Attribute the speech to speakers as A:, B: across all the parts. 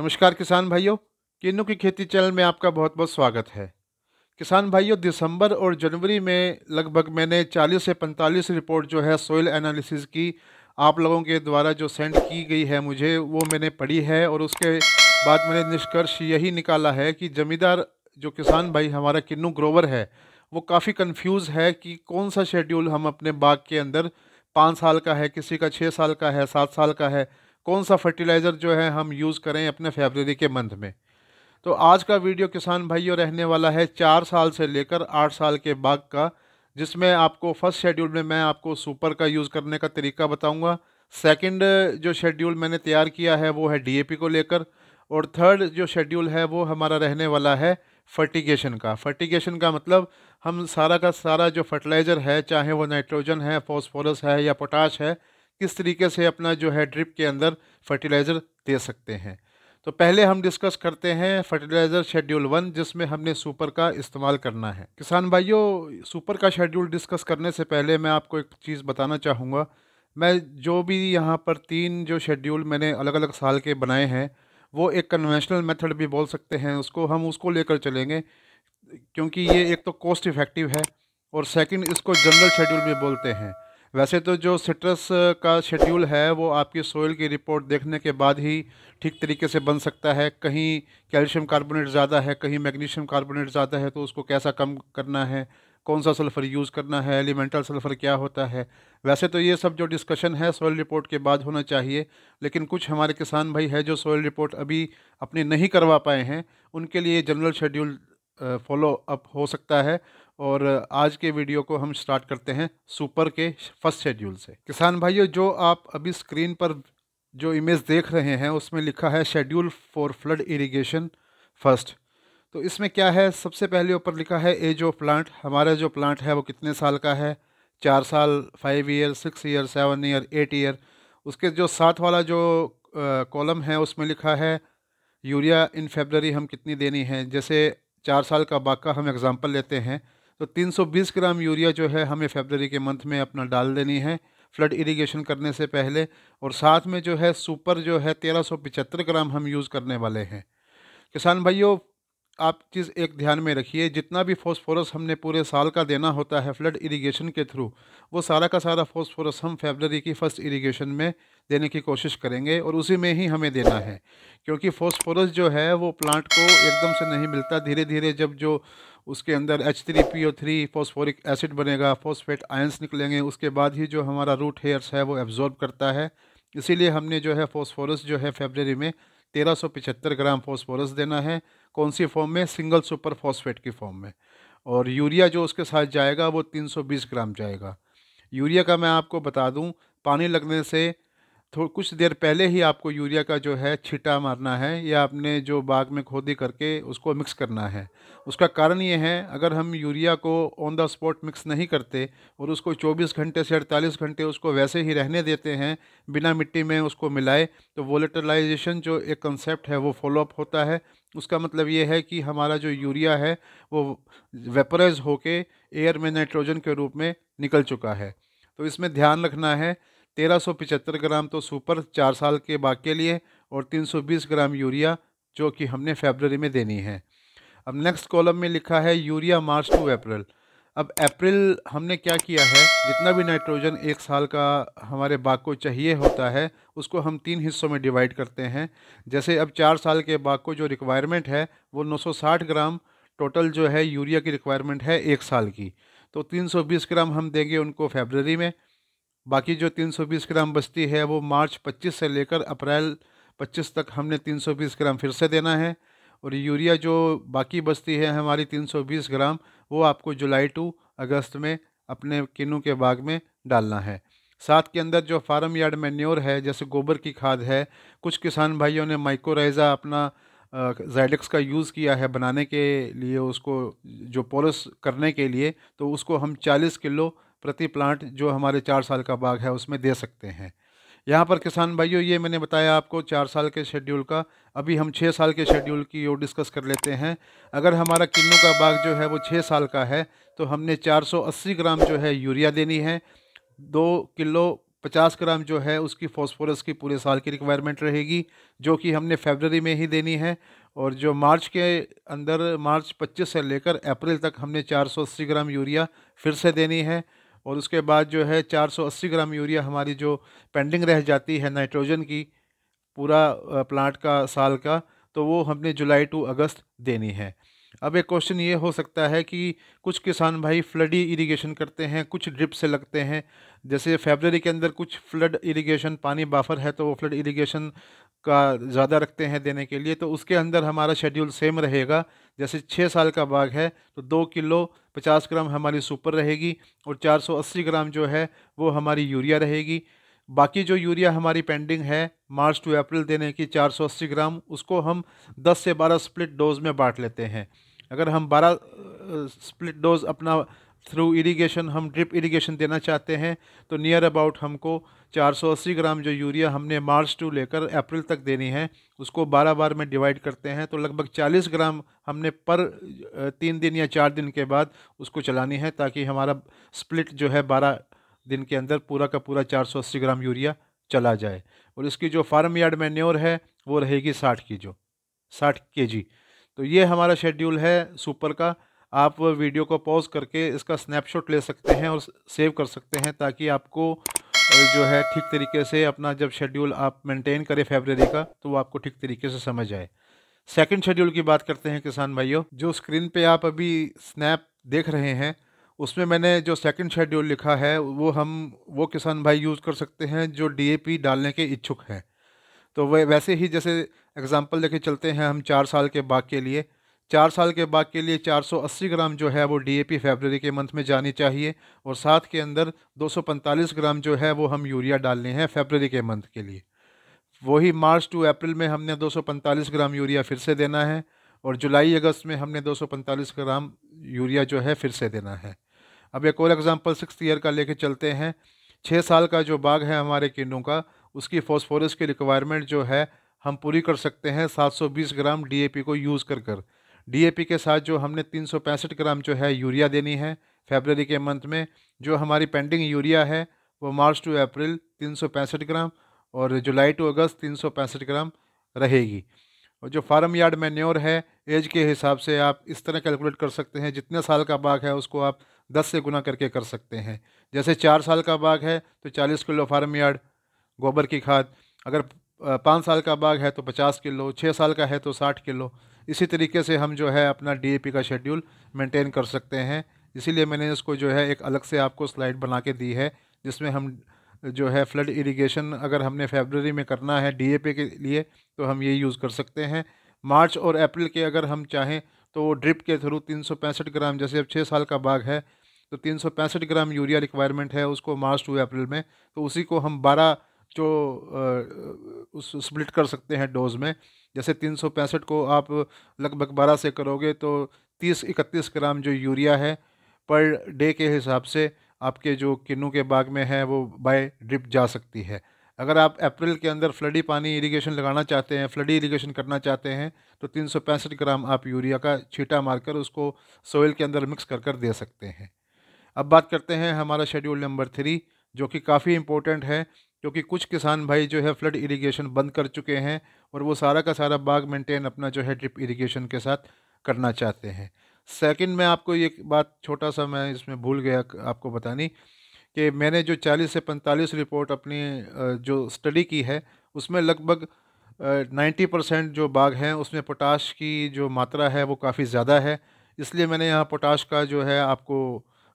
A: नमस्कार किसान भाइयों किन्नू की खेती चैनल में आपका बहुत बहुत स्वागत है किसान भाइयों दिसंबर और जनवरी में लगभग मैंने 40 से 45 रिपोर्ट जो है सोयल एनालिसिस की आप लोगों के द्वारा जो सेंड की गई है मुझे वो मैंने पढ़ी है और उसके बाद मैंने निष्कर्ष यही निकाला है कि ज़मींदार जो किसान भाई हमारा किन्नू ग्रोवर है वो काफ़ी कन्फ्यूज़ है कि कौन सा शेड्यूल हम अपने बाग के अंदर पाँच साल का है किसी का छः साल का है सात साल का है कौन सा फर्टिलाइज़र जो है हम यूज़ करें अपने फेबररी के मंथ में तो आज का वीडियो किसान भाइयों रहने वाला है चार साल से लेकर आठ साल के बाग का जिसमें आपको फर्स्ट शेड्यूल में मैं आपको सुपर का यूज़ करने का तरीका बताऊंगा सेकंड जो शेड्यूल मैंने तैयार किया है वो है डी को लेकर और थर्ड जो शेड्यूल है वो हमारा रहने वाला है फर्टिगेशन का फर्टिगेशन का मतलब हम सारा का सारा जो फर्टिलाइज़र है चाहे वो नाइट्रोजन है फॉस्फोरस है या पोटाश है किस तरीके से अपना जो है ड्रिप के अंदर फर्टिलाइज़र दे सकते हैं तो पहले हम डिस्कस करते हैं फर्टिलाइज़र शेड्यूल वन जिसमें हमने सुपर का इस्तेमाल करना है किसान भाइयों सुपर का शेड्यूल डिस्कस करने से पहले मैं आपको एक चीज़ बताना चाहूँगा मैं जो भी यहाँ पर तीन जो शेड्यूल मैंने अलग अलग साल के बनाए हैं वो एक कन्वेंशनल मेथड भी बोल सकते हैं उसको हम उसको लेकर चलेंगे क्योंकि ये एक तो कॉस्ट इफ़ेक्टिव है और सेकंड इसको जनरल शेड्यूल भी बोलते हैं वैसे तो जो सिट्रस का शेड्यूल है वो आपकी सोयल की रिपोर्ट देखने के बाद ही ठीक तरीके से बन सकता है कहीं कैल्शियम कार्बोनेट ज़्यादा है कहीं मैग्नीशियम कार्बोनेट ज़्यादा है तो उसको कैसा कम करना है कौन सा सल्फ़र यूज़ करना है एलिमेंटल सल्फ़र क्या होता है वैसे तो ये सब जो डिस्कशन है सोयल रिपोर्ट के बाद होना चाहिए लेकिन कुछ हमारे किसान भाई है जो सोयल रिपोर्ट अभी अपनी नहीं करवा पाए हैं उनके लिए जनरल शेड्यूल फॉलो अप हो सकता है और आज के वीडियो को हम स्टार्ट करते हैं सुपर के फर्स्ट शेड्यूल से किसान भाइयों जो आप अभी स्क्रीन पर जो इमेज देख रहे हैं उसमें लिखा है schedule for flood irrigation first तो इसमें क्या है सबसे पहले ऊपर लिखा है एज ऑफ प्लांट हमारा जो प्लांट है वो कितने साल का है चार साल five year six year seven year eight year उसके जो साथ वाला जो कॉलम है उसमें लिखा है यूरिया इन फेबररी हम कितनी देनी है जैसे चार साल का बाका हम एग्ज़ाम्पल लेते हैं तो 320 ग्राम यूरिया जो है हमें फेबररी के मंथ में अपना डाल देनी है फ्लड इरिगेशन करने से पहले और साथ में जो है सुपर जो है तेरह ग्राम हम यूज़ करने वाले हैं किसान भाइयों आप चीज़ एक ध्यान में रखिए जितना भी फॉस्फोरस हमने पूरे साल का देना होता है फ्लड इरिगेशन के थ्रू वो सारा का सारा फॉस्फोरस हम फेबररी की फ़र्स्ट इरिगेशन में देने की कोशिश करेंगे और उसी में ही हमें देना है क्योंकि फॉस्फोरस जो है वो प्लांट को एकदम से नहीं मिलता धीरे धीरे जब जो उसके अंदर H three P O three phosphoric acid बनेगा फॉस्फेट आयंस निकलेंगे उसके बाद ही जो हमारा रूट हेयर्स है वो एब्जॉर्ब करता है इसीलिए हमने जो है फॉस्फोरस जो है फेबररी में 1375 ग्राम फॉस्फोरस देना है कौन सी फॉर्म में सिंगल सुपर फॉस्फेट की फॉर्म में और यूरिया जो उसके साथ जाएगा वो 320 ग्राम जाएगा यूरिया का मैं आपको बता दूं पानी लगने से कुछ देर पहले ही आपको यूरिया का जो है छिटा मारना है या आपने जो बाग में खोदी करके उसको मिक्स करना है उसका कारण ये है अगर हम यूरिया को ऑन द स्पॉट मिक्स नहीं करते और उसको 24 घंटे से 48 घंटे उसको वैसे ही रहने देते हैं बिना मिट्टी में उसको मिलाए तो वोलेटलाइजेशन जो एक कंसेप्ट है वो फॉलोअप होता है उसका मतलब ये है कि हमारा जो यूरिया है वो वेपराइज होके एयर में नाइट्रोजन के रूप में निकल चुका है तो इसमें ध्यान रखना है 1375 ग्राम तो सुपर चार साल के बाग के लिए और 320 ग्राम यूरिया जो कि हमने फेबररी में देनी है अब नेक्स्ट कॉलम में लिखा है यूरिया मार्च टू अप्रैल अब अप्रैल हमने क्या किया है जितना भी नाइट्रोजन एक साल का हमारे बाग को चाहिए होता है उसको हम तीन हिस्सों में डिवाइड करते हैं जैसे अब चार साल के बाग को जो रिक्वायरमेंट है वो 960 ग्राम टोटल जो है यूरिया की रिक्वायरमेंट है एक साल की तो 320 ग्राम हम देंगे उनको फेबररी में बाकी जो 320 ग्राम बस्ती है वो मार्च 25 से लेकर अप्रैल 25 तक हमने 320 ग्राम फिर से देना है और यूरिया जो बाकी बस्ती है हमारी 320 ग्राम वो आपको जुलाई टू अगस्त में अपने किन्नू के बाग में डालना है साथ के अंदर जो फार्म यार्ड मेन्योर है जैसे गोबर की खाद है कुछ किसान भाइयों ने माइक्रोराइज़ा अपना जैडक्स का यूज़ किया है बनाने के लिए उसको जो पॉलिस करने के लिए तो उसको हम 40 किलो प्रति प्लांट जो हमारे चार साल का बाग है उसमें दे सकते हैं यहाँ पर किसान भाइयों ये मैंने बताया आपको चार साल के शेड्यूल का अभी हम छः साल के शेड्यूल की ओर डिस्कस कर लेते हैं अगर हमारा किन्नू का बाग जो है वो छः साल का है तो हमने 480 ग्राम जो है यूरिया देनी है दो किलो 50 ग्राम जो है उसकी फॉस्फोरस की पूरे साल की रिक्वायरमेंट रहेगी जो कि हमने फेबररी में ही देनी है और जो मार्च के अंदर मार्च पच्चीस से लेकर अप्रैल तक हमने अस्सी ग्राम यूरिया फिर से देनी है और उसके बाद जो है 480 ग्राम यूरिया हमारी जो पेंडिंग रह जाती है नाइट्रोजन की पूरा प्लांट का साल का तो वो हमने जुलाई टू अगस्त देनी है अब एक क्वेश्चन ये हो सकता है कि कुछ किसान भाई फ्लडी इरिगेशन करते हैं कुछ ड्रिप से लगते हैं जैसे फेबररी के अंदर कुछ फ्लड इरिगेशन पानी बाफर है तो वो फ्लड इरिगेशन का ज़्यादा रखते हैं देने के लिए तो उसके अंदर हमारा शेड्यूल सेम रहेगा जैसे छः साल का बाघ है तो दो किलो पचास ग्राम हमारी सुपर रहेगी और चार सौ अस्सी ग्राम जो है वो हमारी यूरिया रहेगी बाकी जो यूरिया हमारी पेंडिंग है मार्च टू अप्रैल देने की चार सौ अस्सी ग्राम उसको हम दस से बारह स्प्लिट डोज़ में बांट लेते हैं अगर हम बारह स्प्लिट डोज़ अपना थ्रू इरीगेशन हम ड्रिप इरीगेशन देना चाहते हैं तो नियर अबाउट हमको 480 ग्राम जो यूरिया हमने मार्च टू लेकर अप्रैल तक देनी है उसको 12 बार में डिवाइड करते हैं तो लगभग 40 ग्राम हमने पर तीन दिन या चार दिन के बाद उसको चलानी है ताकि हमारा स्प्लिट जो है 12 दिन के अंदर पूरा का पूरा 480 ग्राम यूरिया चला जाए और इसकी जो फार्म यार्ड मैन्योर है वो रहेगी साठ की जो साठ के तो ये हमारा शेड्यूल है सुपर का आप वीडियो को पॉज करके इसका स्नैपशॉट ले सकते हैं और सेव कर सकते हैं ताकि आपको जो है ठीक तरीके से अपना जब शेड्यूल आप मेंटेन करें फेबररी का तो वो आपको ठीक तरीके से समझ आए सेकंड शेड्यूल की बात करते हैं किसान भाइयों जो स्क्रीन पे आप अभी स्नैप देख रहे हैं उसमें मैंने जो सेकंड शेड्यूल लिखा है वो हम वो किसान भाई यूज़ कर सकते हैं जो डीएपी डालने के इच्छुक हैं तो वह वैसे ही जैसे एग्ज़ाम्पल लेके चलते हैं हम चार साल के बाग के लिए चार साल के बाग के लिए 480 ग्राम जो है वो डीएपी फरवरी के मंथ में जानी चाहिए और साथ के अंदर 245 ग्राम जो है वो हम यूरिया डालने हैं फरवरी के मंथ के लिए वही मार्च टू अप्रैल में हमने 245 ग्राम यूरिया फिर से देना है और जुलाई अगस्त में हमने 245 ग्राम यूरिया जो है फिर से देना है अब एक और एग्ज़ाम्पल सिक्स ईयर का ले चलते हैं छः साल का जो बाग है हमारे किन्नों का उसकी फॉस्फोरस की रिक्वायरमेंट जो है हम पूरी कर सकते हैं सात ग्राम डी को यूज़ कर कर डीएपी के साथ जो हमने तीन ग्राम जो है यूरिया देनी है फेबररी के मंथ में जो हमारी पेंडिंग यूरिया है वो मार्च टू अप्रैल तीन ग्राम और जुलाई टू अगस्त तीन ग्राम रहेगी और जो फार्म यार्ड मैन्योर है एज के हिसाब से आप इस तरह कैलकुलेट कर सकते हैं जितने साल का बाग है उसको आप 10 से गुना करके कर सकते हैं जैसे चार साल का बाग है तो 40 किलो फार्म यार्ड गोबर की खाद अगर पाँच साल का बाग है तो 50 किलो छः साल का है तो 60 किलो इसी तरीके से हम जो है अपना डी का शेड्यूल मेंटेन कर सकते हैं इसीलिए मैंने इसको जो है एक अलग से आपको स्लाइड बना के दी है जिसमें हम जो है फ्लड इरिगेशन अगर हमने फेबररी में करना है डी के लिए तो हम ये यूज़ कर सकते हैं मार्च और अप्रैल के अगर हम चाहें तो वो ड्रिप के थ्रू तीन ग्राम जैसे अब छः साल का बाग है तो तीन ग्राम यूरिया रिक्वायरमेंट है उसको मार्च टू अप्रैल में तो उसी को हम बारह जो उस स्प्लिट कर सकते हैं डोज में जैसे तीन सौ पैंसठ को आप लगभग बारह से करोगे तो तीस इकतीस ग्राम जो यूरिया है पर डे के हिसाब से आपके जो किन्नू के बाग में है वो बाय ड्रिप जा सकती है अगर आप अप्रैल के अंदर फ्लडी पानी इरिगेशन लगाना चाहते हैं फ्लडी इरिगेशन करना चाहते हैं तो तीन सौ पैंसठ ग्राम आप यूरिया का छीटा मारकर उसको सोइल के अंदर मिक्स कर कर दे सकते हैं अब बात करते हैं हमारा शेड्यूल नंबर थ्री जो कि काफ़ी इम्पोर्टेंट है क्योंकि कुछ किसान भाई जो है फ्लड इरिगेशन बंद कर चुके हैं और वो सारा का सारा बाग मेंटेन अपना जो है ड्रिप इरिगेशन के साथ करना चाहते हैं सेकंड मैं आपको ये बात छोटा सा मैं इसमें भूल गया आपको बतानी कि मैंने जो 40 से 45 रिपोर्ट अपनी जो स्टडी की है उसमें लगभग 90 परसेंट जो बाग हैं उसमें पोटाश की जो मात्रा है वो काफ़ी ज़्यादा है इसलिए मैंने यहाँ पोटाश का जो है आपको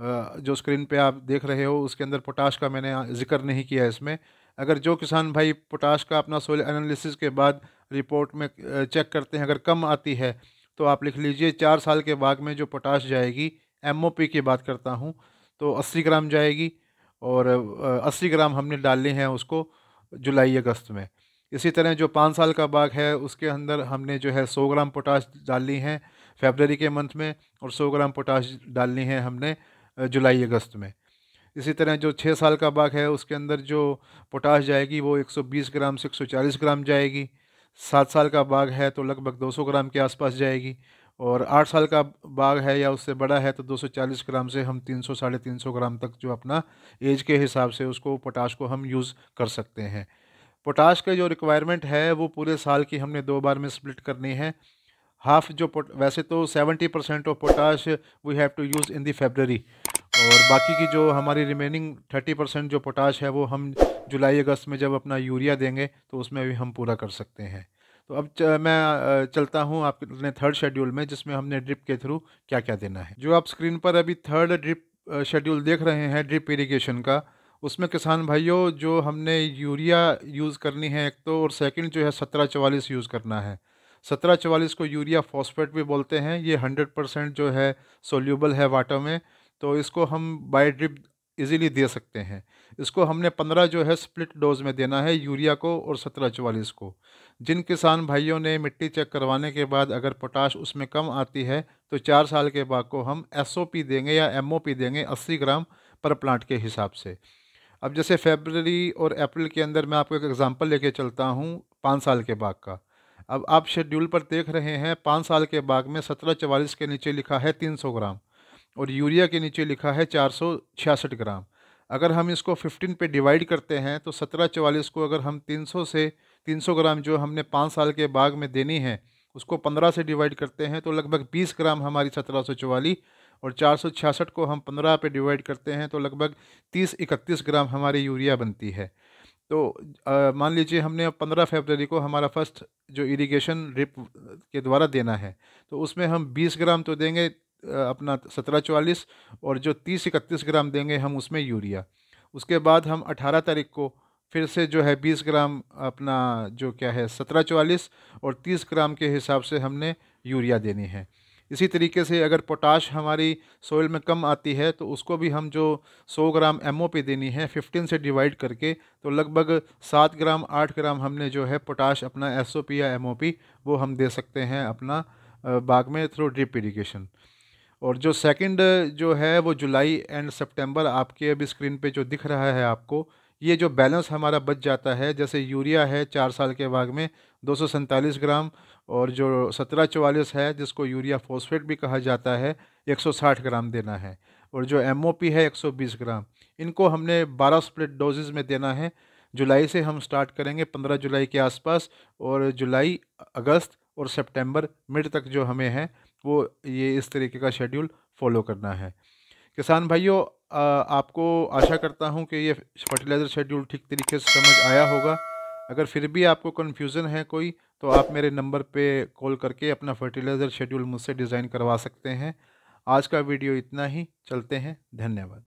A: जो स्क्रीन पे आप देख रहे हो उसके अंदर पोटाश का मैंने जिक्र नहीं किया है इसमें अगर जो किसान भाई पोटाश का अपना सोयल एनालिसिस के बाद रिपोर्ट में चेक करते हैं अगर कम आती है तो आप लिख लीजिए चार साल के बाग में जो पोटाश जाएगी एम की बात करता हूँ तो अस्सी ग्राम जाएगी और अस्सी ग्राम हमने डालने हैं उसको जुलाई अगस्त में इसी तरह जो पाँच साल का बाग है उसके अंदर हमने जो है सौ ग्राम पोटाश डाली है फेबररी के मंथ में और सौ ग्राम पोटाश डालनी है हमने जुलाई अगस्त में इसी तरह जो छः साल का बाग है उसके अंदर जो पोटाश जाएगी वो 120 ग्राम से 140 ग्राम जाएगी सात साल का बाग है तो लगभग 200 ग्राम के आसपास जाएगी और आठ साल का बाग है या उससे बड़ा है तो 240 ग्राम से हम 300 साढ़े तीन ग्राम तक जो अपना एज के हिसाब से उसको पोटाश को हम यूज़ कर सकते हैं पोटाश का जो रिक्वायरमेंट है वो पूरे साल की हमने दो बार में स्प्लिट करनी है हाफ जो वैसे तो seventy percent of potash we have to use in the February और बाकी की जो हमारी रिमेनिंग थर्टी परसेंट जो पोटाश है वो हम जुलाई अगस्त में जब अपना यूरिया देंगे तो उसमें भी हम पूरा कर सकते हैं तो अब च, मैं चलता हूँ आपने थर्ड शेड्यूल में जिसमें हमने ड्रिप के थ्रू क्या क्या देना है जो आप स्क्रीन पर अभी थर्ड ड्रिप शेड्यूल देख रहे हैं ड्रिप इरीगेशन का उसमें किसान भाइयों जो हमने यूरिया यूज़ करनी है एक तो और सेकेंड जो है सत्रह चवालीस यूज़ करना है सत्रह चवालीस को यूरिया फॉस्फेट भी बोलते हैं ये हंड्रेड परसेंट जो है सोल्यूबल है वाटर में तो इसको हम बाई ड्रिप इजीली दे सकते हैं इसको हमने पंद्रह जो है स्प्लिट डोज में देना है यूरिया को और सत्रह चवालीस को जिन किसान भाइयों ने मिट्टी चेक करवाने के बाद अगर पोटाश उसमें कम आती है तो चार साल के बाद को हम पी देंगे या पी देंगे अस्सी ग्राम पर प्लांट के हिसाब से अब जैसे फेबररी और अप्रैल के अंदर मैं आपको एक एग्ज़ाम्पल लेके चलता हूँ पाँच साल के बाग का अब आप शेड्यूल पर देख रहे हैं पाँच साल के बाग में सत्रह चवालीस के नीचे लिखा है तीन सौ ग्राम और यूरिया के नीचे लिखा है चार ग्राम अगर हम इसको 15 पे डिवाइड करते हैं तो सत्रह चवालीस को अगर हम 300 से 300 ग्राम जो हमने पाँच साल के बाग में देनी है उसको 15 से डिवाइड करते हैं तो लगभग 20 ग्राम हमारी सत्रह सौ चवालीस और चार सौ छियासठ को हम 15 पे डिवाइड करते हैं तो लगभग 30 इकतीस ग्राम हमारी यूरिया बनती है तो मान लीजिए हमने 15 फरवरी को हमारा फर्स्ट जो इरिगेशन ड्रिप के द्वारा देना है तो उसमें हम बीस ग्राम तो देंगे अपना सत्रह चवालीस और जो तीस इकतीस ग्राम देंगे हम उसमें यूरिया उसके बाद हम अठारह तारीख को फिर से जो है बीस ग्राम अपना जो क्या है सत्रह चवालीस और तीस ग्राम के हिसाब से हमने यूरिया देनी है इसी तरीके से अगर पोटाश हमारी सोइल में कम आती है तो उसको भी हम जो 100 ग्राम एम देनी है 15 से डिवाइड करके तो लगभग 7 ग्राम 8 ग्राम हमने जो है पोटाश अपना एस या एम वो हम दे सकते हैं अपना बाग में थ्रू ड्रिप इरीगेशन और जो सेकंड जो है वो जुलाई एंड सितंबर आपके अभी स्क्रीन पे जो दिख रहा है आपको ये जो बैलेंस हमारा बच जाता है जैसे यूरिया है चार साल के भाग में दो ग्राम और जो सत्रह चवालीस है जिसको यूरिया फोस्फेट भी कहा जाता है 160 ग्राम देना है और जो एम है 120 ग्राम इनको हमने 12 स्प्लिट डोजेज़ में देना है जुलाई से हम स्टार्ट करेंगे 15 जुलाई के आसपास और जुलाई अगस्त और सितंबर मिड तक जो हमें है वो ये इस तरीके का शेड्यूल फॉलो करना है किसान भाइयों आपको आशा करता हूँ कि ये फर्टिलाइज़र शेड्यूल ठीक तरीके से समझ आया होगा अगर फिर भी आपको कन्फ्यूज़न है कोई तो आप मेरे नंबर पे कॉल करके अपना फर्टिलाइज़र शेड्यूल मुझसे डिज़ाइन करवा सकते हैं आज का वीडियो इतना ही चलते हैं
B: धन्यवाद